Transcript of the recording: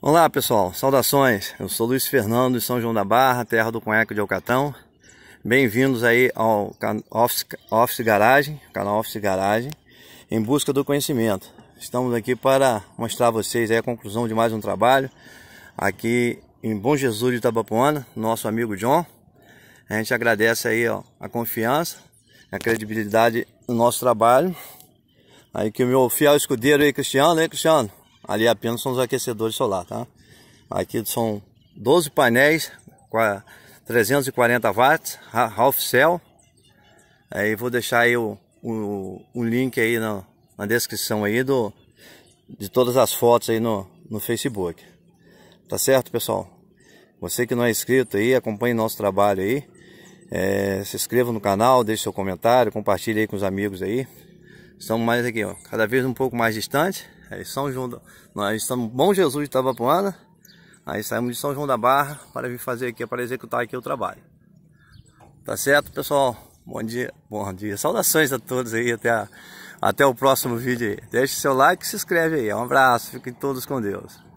Olá pessoal, saudações. Eu sou Luiz Fernando de São João da Barra, terra do Conhaque de Alcatão. Bem-vindos aí ao Office, Office Garagem, canal Office Garagem, em busca do conhecimento. Estamos aqui para mostrar a vocês a conclusão de mais um trabalho aqui em Bom Jesus de Itabapuana, nosso amigo John. A gente agradece aí ó, a confiança, a credibilidade no nosso trabalho. Aí que o meu fiel escudeiro aí, Cristiano, Cristiano? Ali apenas são os aquecedores solar, tá? Aqui são 12 painéis com 340 watts, half cell. Aí vou deixar aí o, o, o link aí na, na, descrição aí do, de todas as fotos aí no, no Facebook. Tá certo, pessoal? Você que não é inscrito aí, acompanhe nosso trabalho aí. É, se inscreva no canal, deixe seu comentário, compartilhe aí com os amigos aí. Estamos mais aqui, ó, cada vez um pouco mais distante. Aí São João, nós estamos Bom Jesus de Tabapuana. Aí saímos de São João da Barra para vir fazer aqui, para executar aqui o trabalho. Tá certo, pessoal? Bom dia, bom dia. Saudações a todos aí, até, a... até o próximo vídeo aí. Deixe seu like e se inscreve aí. Um abraço, fiquem todos com Deus.